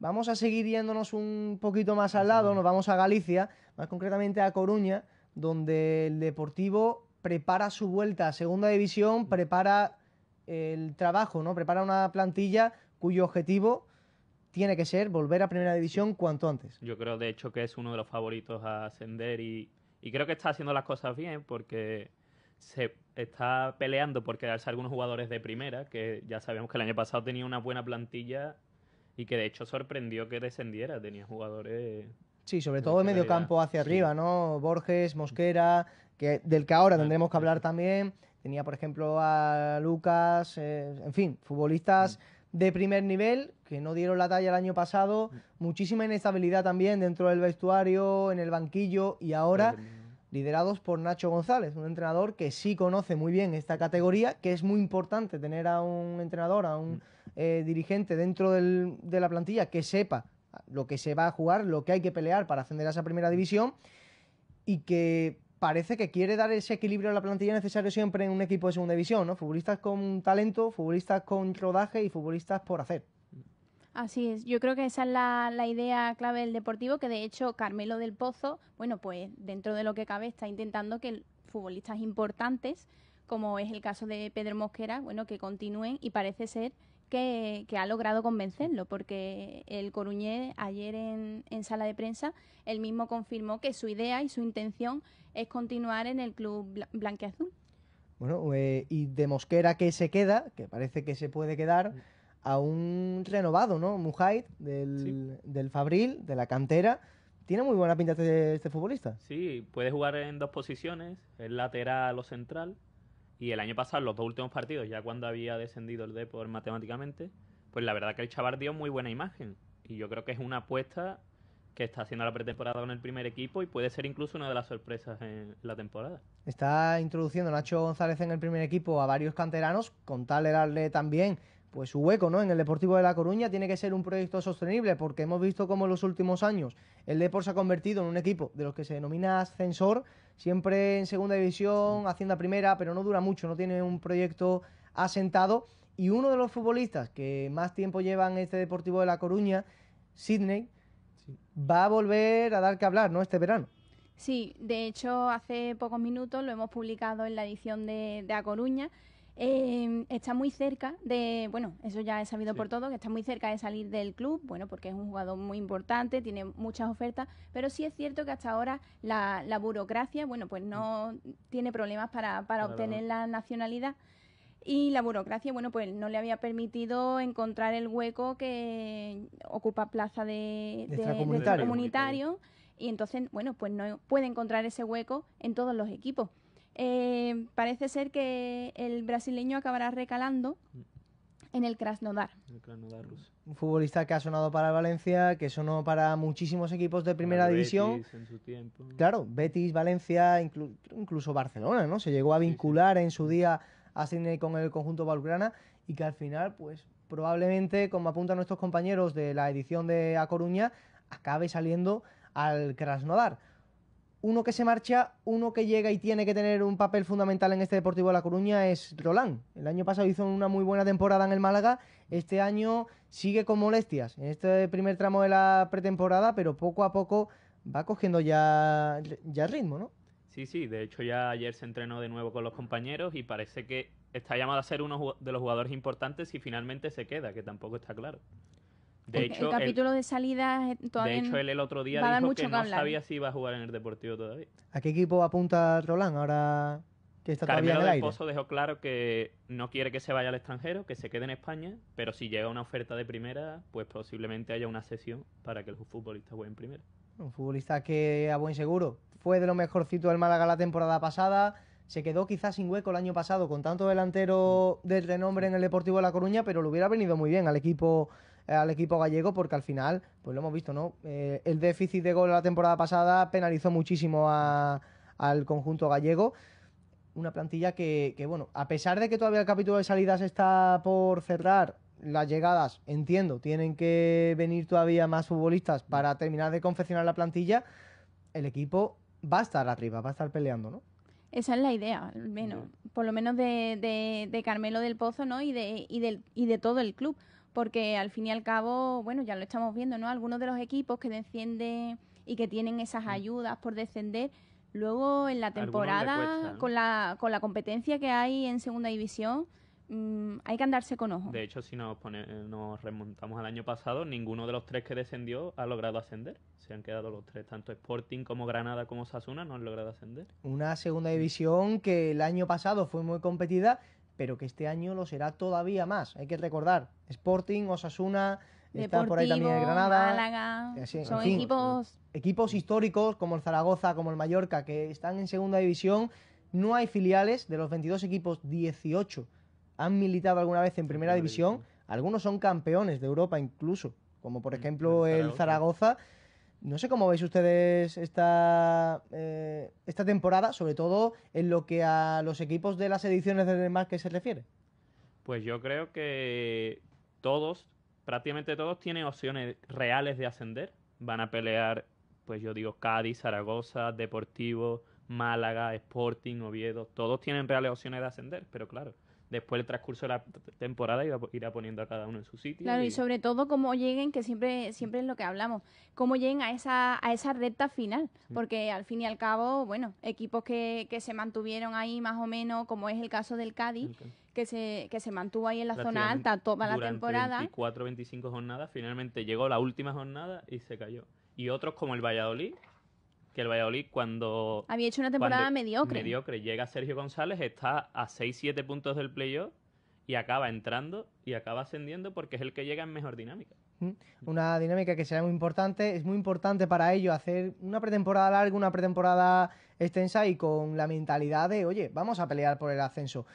Vamos a seguir yéndonos un poquito más al lado, nos vamos a Galicia, más concretamente a Coruña, donde el Deportivo prepara su vuelta a Segunda División, mm. prepara eh, el trabajo, ¿no? Prepara una plantilla cuyo objetivo tiene que ser volver a Primera División cuanto antes. Yo creo, de hecho, que es uno de los favoritos a ascender y, y creo que está haciendo las cosas bien porque se está peleando por quedarse algunos jugadores de primera, que ya sabemos que el año pasado tenía una buena plantilla y que de hecho sorprendió que descendiera, tenía jugadores. Sí, sobre todo de medio campo hacia arriba, ¿no? Borges, Mosquera, que, del que ahora tendremos que hablar también. Tenía, por ejemplo, a Lucas, eh, en fin, futbolistas mm. de primer nivel que no dieron la talla el año pasado. Mm. Muchísima inestabilidad también dentro del vestuario, en el banquillo y ahora liderados por Nacho González, un entrenador que sí conoce muy bien esta categoría, que es muy importante tener a un entrenador, a un mm. eh, dirigente dentro de la plantilla que sepa lo que se va a jugar, lo que hay que pelear para ascender a esa primera mm. división y que parece que quiere dar ese equilibrio a la plantilla necesario siempre en un equipo de segunda división, ¿no? Futbolistas con talento, futbolistas con rodaje y futbolistas por hacer. Así es, yo creo que esa es la, idea clave del deportivo, que de hecho Carmelo del Pozo, bueno, pues dentro de lo que cabe está intentando que futbolistas importantes, como es el caso de Pedro Mosquera, bueno, que continúen y parece ser que, ha logrado convencerlo, porque el Coruñé ayer en, sala de prensa, él mismo confirmó que su idea y su intención es continuar en el club blanqueazul. Bueno, eh, y de Mosquera que se queda, que parece que se puede quedar mm a un renovado, ¿no? Mujait, del, del Fabril, de la cantera. Tiene muy buena pinta este, este, futbolista. Sí, puede jugar en dos posiciones, el lateral o central. Y el año pasado, los dos últimos partidos, ya cuando había descendido el Depor matemáticamente, pues la verdad que el Chavar dio muy buena imagen. Y yo creo que es una apuesta que está haciendo la pretemporada con el primer equipo y puede ser incluso una de las sorpresas en la temporada. Está introduciendo Nacho González en el primer equipo a varios canteranos, con tal era también pues su hueco ¿no? en el Deportivo de La Coruña tiene que ser un proyecto sostenible, porque hemos visto cómo en los últimos años el deporte se ha convertido en un equipo de los que se denomina ascensor, siempre en segunda división, hacienda primera, pero no dura mucho, no tiene un proyecto asentado. Y uno de los futbolistas que más tiempo lleva en este Deportivo de La Coruña, Sidney, va a volver a dar que hablar ¿no? este verano. Sí, de hecho, hace pocos minutos lo hemos publicado en la edición de, de A Coruña Em, está muy cerca de, bueno, eso ya he sabido por todo, que está muy cerca de salir del club, bueno, porque es un jugador muy importante, tiene muchas ofertas, pero sí es cierto que hasta ahora la, burocracia, bueno, pues no tiene problemas para, para obtener la nacionalidad y la burocracia, bueno, pues no le había permitido encontrar el hueco que ocupa plaza de, comunitario. De comunitario y entonces, bueno, pues no puede encontrar ese hueco en todos los equipos. Eh, parece ser que el brasileño acabará recalando mm. en el Krasnodar. Un futbolista que ha sonado para Valencia, que sonó para muchísimos equipos de primera división. Claro, Betis, Valencia, incluso Barcelona, ¿no? Se llegó a vincular en su día a Sidney con el conjunto valgrana y que al final, pues probablemente, como apuntan nuestros compañeros de la edición de A Coruña, acabe saliendo al Krasnodar uno que se marcha, uno que llega y tiene que tener un papel fundamental en este Deportivo de La Coruña es Roland. El año pasado hizo una muy buena temporada en el Málaga, este año sigue con molestias en este primer tramo de la pretemporada, pero poco a poco va cogiendo ya, ya ritmo, ¿no? Sí, sí, de hecho ya ayer se entrenó de nuevo con los compañeros y parece que está llamado a ser uno de los jugadores importantes y finalmente se queda, que tampoco está claro. De hecho, el capítulo de salida eh, todavía. él el otro día dijo que, no sabía si iba a jugar en el Deportivo todavía. ¿A qué equipo apunta Roland ahora que está en el aire? Pozo dejó claro que no quiere que se vaya al extranjero, que se quede en España, pero si llega una oferta de primera, pues posiblemente haya una sesión para que el futbolista juegue en primera. Un futbolista que a buen seguro fue de lo mejorcito del Málaga la temporada pasada. Se quedó quizás sin hueco el año pasado con tanto delantero del renombre en el Deportivo de La Coruña, pero le hubiera venido muy bien al equipo al equipo gallego porque al final, pues lo hemos visto, ¿no? Eh, el déficit de gol la temporada pasada penalizó muchísimo al conjunto gallego. Una plantilla que, bueno, a pesar de que todavía el capítulo de salidas está por cerrar, las llegadas, entiendo, tienen que venir todavía más futbolistas para terminar de confeccionar la plantilla, el equipo va a estar arriba, va a estar peleando, ¿no? Esa es la idea, al menos, por lo menos de, Carmelo del Pozo, ¿no? Y de, y, y de todo el club porque al fin y al cabo, bueno, ya lo estamos viendo, ¿no? Algunos de los equipos que descienden y que tienen esas mm. ayudas por descender, luego en la temporada, con, la, con la competencia que hay en Segunda División, mm, hay que andarse con ojo. De hecho, si nos, eh, nos remontamos al año pasado, ninguno de los tres que descendió ha logrado ascender. Se han quedado los tres, tanto Sporting como Granada como Sasuna no han logrado ascender. Una Segunda División que el año pasado fue muy competida, pero que este año lo será todavía más. Hay que recordar, Sporting, Osasuna, está por ahí también Granada. Eh, son equipos... Equipos históricos como el Zaragoza, como el Mallorca, que están en segunda división. No hay filiales, de los 22 equipos, 18 han militado alguna vez en primera división. Algunos son campeones de Europa incluso, como por ejemplo el Zaragoza no sé cómo veis ustedes esta, eh, esta temporada, sobre todo en lo que a los equipos de las ediciones de demás que se refiere. Pues yo creo que todos, prácticamente todos, tienen opciones reales de ascender. Van a pelear, pues yo digo, Cádiz, Zaragoza, Deportivo, Málaga, Sporting, Oviedo. Todos tienen reales opciones de ascender, pero claro, después el transcurso de la temporada iba, irá poniendo a cada uno en su sitio. Claro, y... sobre todo cómo lleguen, que siempre, siempre es lo que hablamos, cómo lleguen a esa, a esa recta final, porque al fin y al cabo, bueno, equipos que, se mantuvieron ahí más o menos, como es el caso del Cádiz, que, se, que se mantuvo ahí en la zona alta toda la temporada. 24, 25 jornadas, finalmente llegó la última jornada y se cayó. Y otros como el Valladolid, que el Valladolid cuando... Había hecho una temporada mediocre. Mediocre. Llega Sergio González, está a 6-7 puntos del playoff y acaba entrando y acaba ascendiendo porque es el que llega en mejor dinámica. Una dinámica que será muy importante. Es muy importante para ello hacer una pretemporada larga, una pretemporada extensa y con la mentalidad de, oye, vamos a pelear por el ascenso.